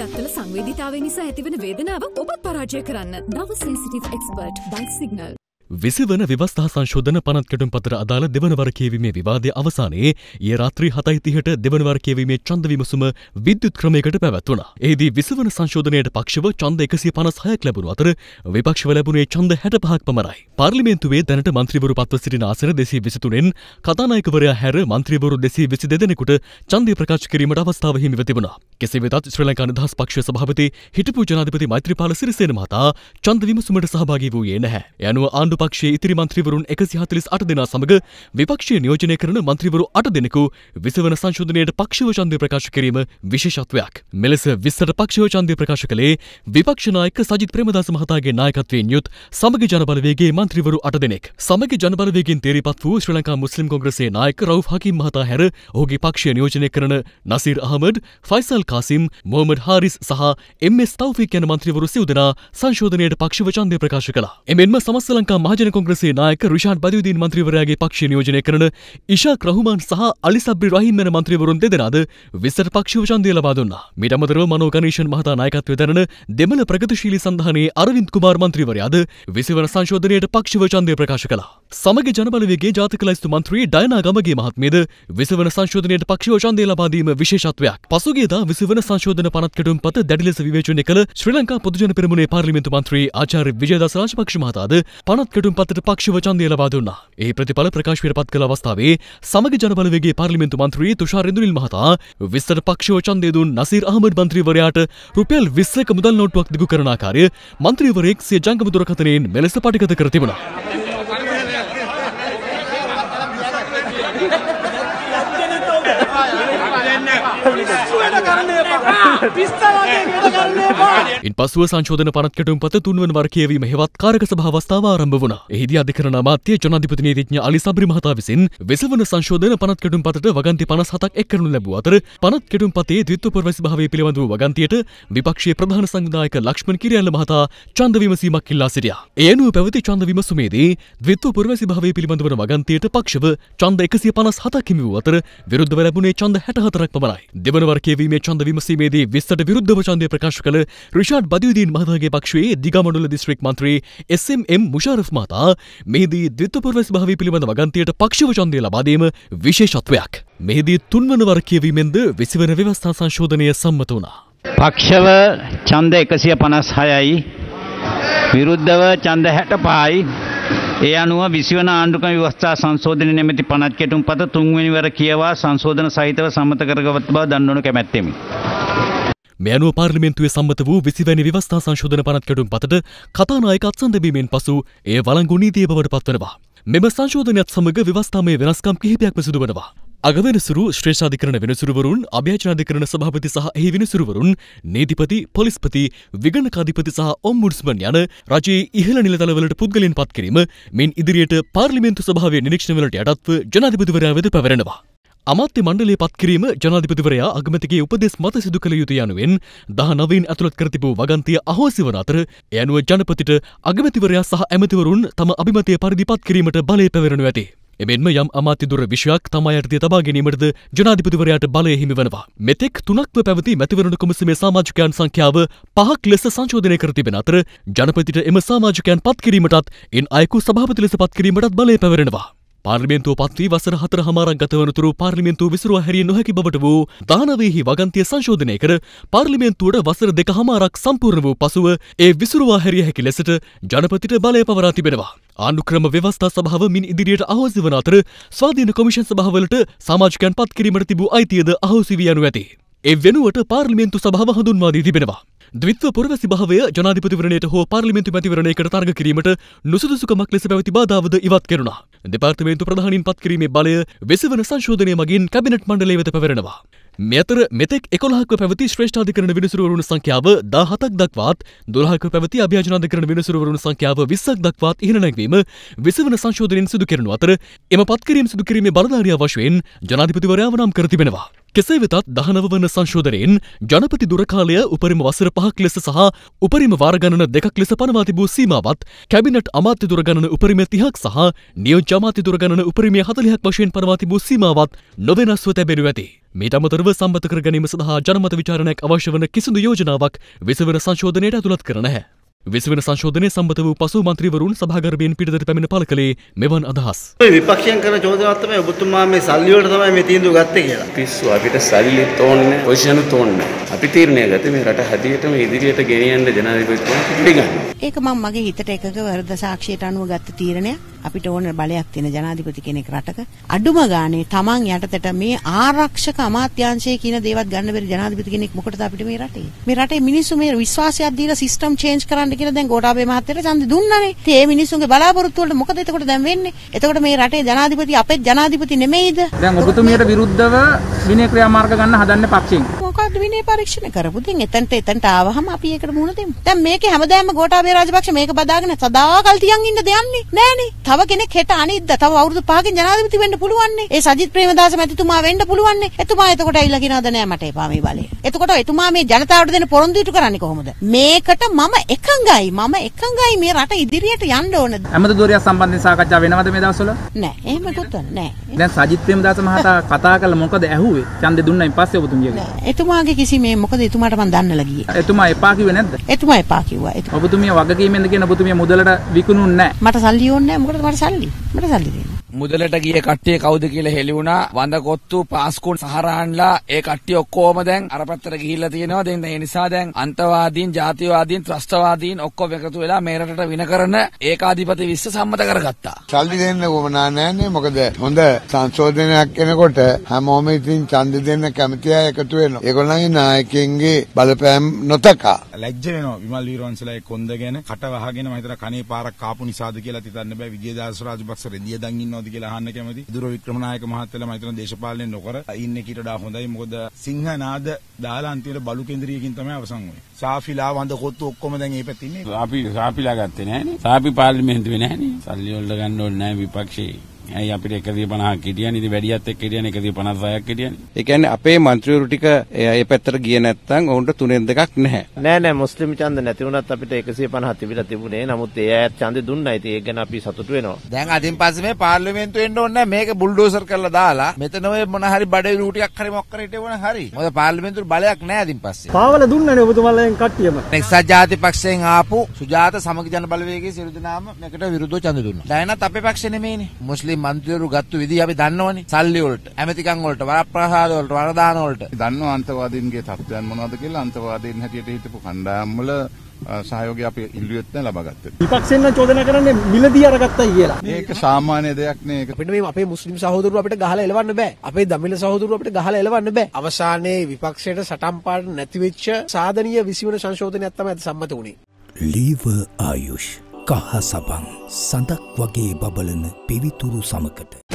දත්තල සංවේධීතාව නිසා ඇතිවන වේදනාව ඔබත් පරාජය කරන්න. දවසේ සිටිත් එක්ස්පර්ට් බයි සිගනල්. විසිවන විවස්ථා සංශෝධන පනත්කටුම් පතර අදාළ දෙවනවර කියවීමේ විවාදය අවසානයේ ඒ රාත්‍රී හතයිතිහට දෙවනවර කියවීමේ චන්ද විමසුම විද්‍යුත් ක්‍රමයකට පැවැත්වුණ. ඒදී විසවන සංශෝධනයට පක්ෂව චන්ද එකසිය පනස්හයක් ලැබුණු අතර විපක්ෂව ලැබුණේ චන්ද හැට පහක් පමණයි. පාර්ලිමේන්තුවේ දැනට මන්ත්‍රීවරු පත්ව සිටින ආසන දෙසී විසිතුනෙන් කතානායකවරයා හැර මන්ත්‍රීවරු දෙසී විසි දෙදෙනෙකුට චන්දය ප්‍රකාශ කිරීමට අවස්ථාව හිමි තිබුණා. කෙසේ වෙතත් ශ්‍රී ලංකා නිදහස් පක්ෂ සභාපති හිටපු ජනාධිපති මෛත්‍රීපාල සිරිසේන මහතා චන්ද විමසුමට සහභාගී වූයේ නැහැ. යනුව ආණ්ඩු සපක්ෂයේ ඉතිරි මන්ත්‍රීවරුන් එකසි හතලිස් අට දෙනා සමඟ විපක්ෂය නියෝජනය කරන මන්ත්‍රීවරු අට දෙනෙකු විසවන සංශෝධනයට පක්ෂව චන්දය ප්‍රකාශ කිරීම විශේෂත්වයක්. මෙලෙස විස්සට පක්ෂව චන්දය ප්‍රකාශ කළේ විපක්ෂනායක සජිත් ප්‍රමදාස මහතාගේ නායකත්වයෙන් යුත් සමග ජනබලවේගේ මන්ත්‍රීවරු අට දෙනෙක්. සමග ජනබලවේගෙන් තේරිපත් වූ ශ්‍රී ලංකා මුස්ලිම් කොංග්‍රසේ නායක රව් හකිම් මහතා හැර ඔහුගේ පක්ෂය නියෝජනය කරන නසිර් අහමඩ් ෆයිසල් කාසිම් මොහමඩ් හාරිස් සහ එම් එස් තවෆික් යන මන්ත්‍රීවරු සිව්දෙනා සංශෝධනයට පක්ෂව චන්දය ප්‍රකාශ කළා. එමෙන්ම සමස්ත ලංකා මහජන කොංග්‍රසේ නායක රුෂාන් බදවිදීන් මන්ත්‍රීවරයාගේ පක්ෂ නියෝජනය කරන ඉශාක් රහුමාන් සහ අලි සබ්බි රහිම් යන මන්ත්‍රීවරුන් දෙදෙනාද විසට පක්ෂව ඡන්දය ලබා දුන්නා. මීට අමතරව මනෝ ගණේෂන් මහතා නායකත්වය දරන දෙමළ ප්‍රගතිශීලී සංධානයේ අරවින්ද් කුමාර් මන්ත්‍රීවරයාද විසිවන සංශෝධනයට පක්ෂව ඡන්දය ප්‍රකාශ කළා. සමග ජනබලවගේ ජාතික ලයිස්තු මන්ත්‍රී ඩයනාගමගේ මහත්මේද විසවන සංශෝධනයට පක්ෂව ශන්දය ලබාදීම විශේෂත්වයක් පසුගේදා විසවන සංශෝධන පනත්කටුම් පත දැඩිලෙස විවේචනය කළ ශ්‍රී ලංකා පොදුජන පෙරමුණේ පාර්ලිමෙන්තු මන්ත්‍රී ආචාර්ය විජයදාස රාජපක්ෂ මහතාද පනත්කටුම් පතට පක්ෂව ඡන්දය ලබා දුන්නා. ඒ ප්‍රතිඵල ප්‍රකාශයට පත් කළ අවස්ථාවේ සමග ජනබලවේගේ පාර්ලිමෙන්තු මන්ත්‍රී තුෂාර ඉන්දුනිල් මහතා විස්තර පක්ෂව ඡන්දය දුන් නසීර් අහමඩ් මන්ත්‍රීවරයාට රුපියල් 20ක මුදල් නෝට්ටුවක් දිගු කරන ආකාරය මන්ත්‍රීවරයෙක් සිය ජංගම දුරකථනයෙන් මෙලෙස පටිගත කර තිබුණා. ඉන් පසුව සංශෝධන පනත්කටුම් පත තුන්වන වර කියවීම හෙවත් කාරක සභාවස්ථාව ආරම්භ වුණ එහිදී අධිකරණ අමාත්‍ය ජනාධිපති නීතිඥ අලි සබරි මහතා විසින් වෙසවන සංශෝධන පනත්කටුම් පතට වගන්ති පනස් හතක් එක් කරනු ලැබූ අතර පනත්කටුම් පතේ ද්විත්ව ප්‍රවැසි භාවය පිළිබඳ වූ වගන්තියට විපක්ෂයේ ප්‍රධාන සංවිධායක ලක්ෂ්මන් කිරියල්ල මහතා ඡන්ද විමසීමක් ඉල්ලා සිටියා. ඒ අනුව පැවති ඡන්ද විමසුමේදී ද්විත්ව ප්‍රවැසි භාවය පිළිබඳ වන වගන්තියට පක්ෂව ඡන්ද 157ක් හිමි වූ අතර විරුද්ධව ලැබුණේ ඡන්ද 64ක් පමණයි. දෙවන වර කියවීමේ මේ චන්ද විමසීමේදී විස්සට විරුද්ධව චන්දය ප්‍රකාශ කළ රිෂාඩ් බදයුදීන් මහතාගේ පක්ෂයේ දිගමඩුල දිස්ත්‍රික් මන්ත්‍රී එම් මුෂාරෆ් මතා මෙහිදී ද්විත්වපර්වස් භාවී පිළිබඳ වගන්තියට පක්ෂව චන්දය ලබාදීම විශේෂත්වයක්. මෙහිදී තුන්වන වර කියවීමෙන්ද විසිවන ව්‍යවස්ථා සංශෝධනය සම්මත වුණා. පක්ෂව චන්ද එකසිය පනස් හයයි විරුද්ධව චන්ද හැට පායි ඒ අනුව විසිවන ආණ්ඩුකම ව්‍යවස්ථා සංශෝධන නැමැති පනත් කෙටුම් පත තුන්වැනි වර කියවා සංශෝධන සහිතව සම්මත කරගත් බව දන්වනු කැමැත්තෙමි. මේ අනුව පාර්ලිමේන්තුවේ සම්මත වූ විසිවැනි ව්‍යවස්ථා සංශෝධන පනත් කෙටුම් පතට කතානායක අත්සන්දැබීමෙන් පසු එය වලංගු නීතිය බවට පත්වනවා. මෙම සංශෝධනයත් සමග ව්‍යවස්ථාමය වෙනස්කම් කිහිපයක්ම සිදුවනවා. අගවෙනසුරු ශ්‍රේෂාධිකරන වෙනසුරුවරුන් අභ්‍යාචනාධිකරන සභාපති සහ එහි වෙනසුරුවරුන් නීතිපති පොලිස්පති විගණකාධිපති සහ ඔම්බුඩ්ස්මන් යන රජයේ ඉහළ නිලතලවලට පුද්ගලයන් පත් කිරීම මෙන් ඉදිරියට පාර්ලිමේන්තු සභාවේ නිරීක්ෂණවලට යටත්ව ජනාධිපතිවරයා වෙත පැවරෙනවා. අමාත්‍ය මණ්ඩලයේ පත් කිරීම ජනාධිපතිවරයා අගමැතිගේ උපදෙස් මත සිදු කළ යුතු යනුවෙන් දහ නවයෙන් ඇතුළත් කර තිබූ වගන්තිය අහෝසි වන අතර එයනුව ජනපතිට අගමැතිවරයා සහ ඇමතිවරුන් තම අභිමතය පරිදි පත් කිරීමට බලය පැවරෙනු ඇති. එමෙන්ම යම් අමාත්‍යදුර විශයක් තම අයටතිය තබා ගැනීමටද ජනාධිපතිවරයාට බලය හිමි වනවා. මෙතෙක් තුනක්ව පැවති මැතිවරණ කොමිසමේ සාමාජිකයන් සංඛ්‍යාව පහක් ලෙස සංශෝධනය කර තිබෙන අතර ජනපතිට එම සාමාජිකයන් පත්කිරීමටත් එන් අයකු සභාපති ලෙස පත්කිරීමටත් බලය පැවරෙනවා. පාර්ලිමෙන්තුව පත්වී වසර හතර හමාරක් ගතවනතුරු පාර්ලිමෙන්තුව විසරුව හැරිය නොහැකි බවට වූ දානවයෙහි වගන්තිය සංශෝධනය කර පාර්ලිමෙන්තුවට වසර දෙක හමාරක් සම්පූර්ණ වූ පසුව ඒ විසුරුවා හැරිය හැකි ලෙසට ජනපතිට බලය පවරා තිබෙනවා. ආණ්ඩුක්‍රම ව්‍යවස්ථා සභාව මින් ඉදිරියට අහෝසි වන අතර ස්වාධීන කොමිෂන් සභාවලට සමාජිකයන් පත් කිරීමට තිබූ අයිතියද අහෝසි වී යනු ඇති. ඒ වෙනුවට පාර්ලිමෙන්තු සභාව හඳුන්වා දී තිබෙනවා. ද්විත්ව පොරව සිභාවය ජනාධිපතිවරණයට හෝ පාර්ලිමෙන්තු මැතිවරණයකට තරග කිරීමට නුසුදුසුකමක් ලෙස පැවති බාධාවද ඉවත් කෙරුණා. දෙපාර්තමේන්තු ප්‍රධානින් පත්කිරීමේ බලය වෙසවන සංශෝධනය මගින් කැබිනට් මණ්ඩලය වෙත පැවරෙනවා. මෙතර මෙතෙක් එකොළහක්ව පැවති ශ්‍රේෂ්ඨාධිකරණ විනිසුරුවරුණු සංඛ්‍යාව දාහතක් දක්වාත් දොළහක පැවති අභ්‍යාජනාධිකරණ විනිසුරුවරුණු සංඛ්‍යාව විස්සක් දක්වාත් ඉහළනැක්වීම විසවන සංශෝධනයෙන් සිදු කරනු අතර එම පත්කිරීම් සිදු කිරීමේ බලධාරියා වශයෙන් ජනාධිපතිවරයාව නම් කර තිබෙනවා. කෙසේ වෙතත් දහනව වන සංශෝධනයෙන් ජනපති දුරකාලය උපරිම වසර පහක් ලෙස සහ උපරිම වාරගණන දෙකක් ලෙස පනවා තිබූ සීමාවත් කැබිනට් අමාත්‍ය දුරගණන උපරිම තිහක් සහ නියෝජ්‍ය අමාත්‍ය දුරගණන උපරිමය හතලිහක් වශයෙන් පනවා තිබූ සීමාවත් නොවෙනස්ව තැබෙනු ඇති. මීට අමතරව සම්මත කර ගැනීම සඳහා ජනමත විචාරණයක් අවශ්‍ය වන කිසිදු යෝජනාවක් විසවන සංශෝධනයට ඇතුළත් කර නැහැ. විසවෙන සංශෝධනය සම්බත වූ පසු මන්ත්‍රීවරුන් සභාගර්භයෙන් පිටතට පැමිණ පළ කළේ මෙවන් අදහස්. විපක්ෂයන් කරන චෝදනාවක් තමයි ඔබතුමා මේ සල්ලි වලට තමයි මේ තීන්දුව ගත්තේ කියලා. පිස්සු අපිට සල්ලි තෝන්නේ, පොසිෂන් තෝන්නේ. අපි තීරණය ගත මේ රට හැදියටම ඉදිරියට ගෙනියන්න ජනාධිපතිතුමා පිළිගන්නවා. ඒක මම මගේ හිතට එකක වරද සාක්ෂියට අනුව ගත්ත තීරණය. අපිට ඕන බලයක් තියෙන ජනාධිපති කෙනෙක් රටක අඩුම ගානේ Taman යටතට මේ ආරක්ෂක අමාත්‍යාංශය කියන දේවත් ගන්න බැරි ජනාධිපති කෙනෙක් මොකටද අපිට මේ රටේ? මේ රටේ මිනිස්සු මේ විශ්වාසයක් දීලා සිස්ටම් චේන්ජ් කරන්න කියලා දැන් ගෝඨාභය මහත්තයට ඡන්ද දුන්නානේ. ඉතින් මේ මිනිස්සුන්ගේ බලාපොරොත්තු වලට මොකද එතකොට දැන් වෙන්නේ? එතකොට මේ රටේ ජනාධිපති අපේ ජනාධිපති නෙමෙයිද? දැන් ඔබතුමියට විරුද්ධව විනය ක්‍රියාමාර්ග ගන්න හදන්නේ පක්ෂයෙන්. මොකක්ද විනය පරීක්ෂණ කරපු. ඉතින් එතනට එතනට ආවහම අපි ඒකට මුහුණ දෙමු. දැන් මේකේ හැමදාම ගෝඨාභය රාජපක්ෂ මේක බදාගෙන සදාකල් තියන් ඉන්න දෙයන්නේ නෑනේ. තව කෙනෙක් හෙට අනිද්දා තව අවුරුදු 5කින් ජනාධිපති වෙන්න පුළුවන්නේ. ඒ සජිත් ප්‍රේමදාස මැතිතුමා වෙන්න පුළුවන්නේ. එතුමා එතකොට ඇවිල්ලා කියනවද නෑ මට එපා මේ බලය. එතකොට එතුමා මේ ජනතාවට දෙන පොරොන්දු ඉටු කරන්නේ කොහොමද? මේකට මම එකඟයි. මම එකඟයි මේ රට ඉදිරියට යන්න ඕනද? ඇමතිදෝරියක් සම්බන්ධයෙන් සාකච්ඡා වෙනවද මේ දවස්වල? නෑ. එහෙම කොත්තන නෑ. දැන් සජිත් ප්‍රේමදාස මහතා කතා කළ මොකද ඇහුවේ? ඡන්දේ දුන්නායින් පස්සේ ඔබතුමියගේ. එතුමා එතුමාගේ කිසිම මොකද එතුමාට මම දන්නලා ගියේ. එතුමා එපා කිව්වේ නැද්ද? එතුමා එපා කිව්වා. ඔබතුමිය වගකීමෙන්ද කියන ඔබතුමිය මුදලට විකුණුන්නේ නැහැ. මට සල්ලි ඕනේ නැහැ. මොකටද මට සල්ලි? මට සල්ලි දෙන්න. මුදලට ගිය කට්ටිය කවුද කියලා හෙළි වුණා. වඳකොත්තු පාස්කුන් සහරාන්ලා ඒ කට්ටිය ඔක්කොම දැන් අර පැත්තට ගිහිල්ලා තියෙනවා. දැන් ඒ නිසා දැන් අන්තවාදීන්, ජාතිවාදීන්, ත්‍රස්තවාදීන් ඔක්කොම එකතු වෙලා මේ රටට වින කරන ඒකාධිපති විශ්ස සම්මත කරගත්තා. සල්ලි දෙන්න කොමනා නැන්නේ. මොකද හොඳ සංශෝධනයක් එනකොට හැමෝම ඉතින් ඡන්ද දෙන්න කැමති අය එකතු වෙනවා. ඒගොල්ලන්ගේ නායකයන්ගේ බලපෑම් නොතකා. ලැජ්ජ වෙනවා. විමල් වීරවංශලාගේ කොන්ද ගැන කට වහගෙන මම හිතන කනේ පාරක් කාපු නිසාද කියලා හිතන්න බෑ. විජේදාස රාජපක්ෂ රෙදිය දන් ඉන්නවා. තියෙනවද කියලා අහන්න කැමති. දුර වික්‍රමනායක මහත්තයලා මම හිතන දේශපාලනය නොකර ඉන්නේ කීට වඩා හොඳයි. මොකද සිංහනාද දාලා අන්තිමට බලු කේන්ද්‍රීයකින් තමයි අවසන් වුනේ. සාෆිලා වඳ කොත්තු ඔක්කොම දැන් මේ පැත්තේ ඉන්නේ. අපි සාපිලා ගත්තේ නැහැ නේ. සාපි පාර්ලිමේන්තුවේ නැහැ නේ. සල්ලි වලට ගන්න ඕනේ නැහැ විපක්ෂේ. ඇයි අපිට 150ක් හිටියන්නේ ඉතින් වැඩියත් එක්ක හිටියන්නේ 156ක් හිටියන්නේ. ඒ කියන්නේ අපේ മന്ത്രിවරු ටික ඒ පැත්තට ගියේ නැත්නම් ඔවුන්ට තුනෙන් දෙකක් නැහැ. නෑ නෑ මුස්ලිම් ඡන්ද නැති වුණත් අපිට 150 තිබිලා තිබුණේ. නමුත් ඒ අයත් ඡන්දේ දුන්නා. ඉතින් ඒක ගැන අපි සතුටු වෙනවා. දැන් අදින් පස්සේ මේ පාර්ලිමේන්තුව එන්න ඕනේ මේක බුල්ඩෝසර් කරලා දාලා මෙතන ඔය මොන හරි බඩේ රූටියක් හරි මොකක් හරි හිටවන හරි. මොකද පාර්ලිමේන්තුවට බලයක් නැහැ අදින් පස්සේ. පාවල දුන්නනේ ඔබතුමාලෙන් කට්ටියම. එක්සත් ජාතික පක්ෂයෙන් ආපු සුජාත සමග ජන බලවේගයේ සියලු දෙනාම මේකට විරුද්ධව ඡන්ද දුන්නා. දැනත් අපේ පක්ෂේ නෙමෙයිනේ. මුස්ලිම් මන්ත්‍රීවරු ගත්තු විදිහ අපි දන්නවනේ. සල්ලි වලට, ඇමතිකම් වලට, වරප්‍රසාද වලට, වරදාන වලට. දන්නව අන්තවාදීන්ගේ තත්ත්වයන් මොනවද කියලා අන්තවාදීන් හැටියට හිටපු කණ්ඩායම් වල සහයෝගය අපි ඉල්ලුවෙත් නැහැ ලබාගත්තේ. විපක්ෂයෙන් නම් චෝදනා කරන්නේ මිලදී අරගත්තයි කියලා. මේක සාමාන්‍ය දෙයක් නේ ඒක. අපිට මේ අපේ මුස්ලිම් සහෝදරු අපිට ගහලා එලවන්න බෑ. අපේ දමිළ සහෝදරු අපිට ගහලා එලවන්න බෑ. අවසානයේ විපක්ෂයට සටන් පාඩ නැති වෙච්ච සාධනීය 20 වන සංශෝධනයක් තමයි අද සම්මත වුණේ. Leave Ayush කහ සබන් සඳක් වගේ බබලන පිවිතුරු සමකට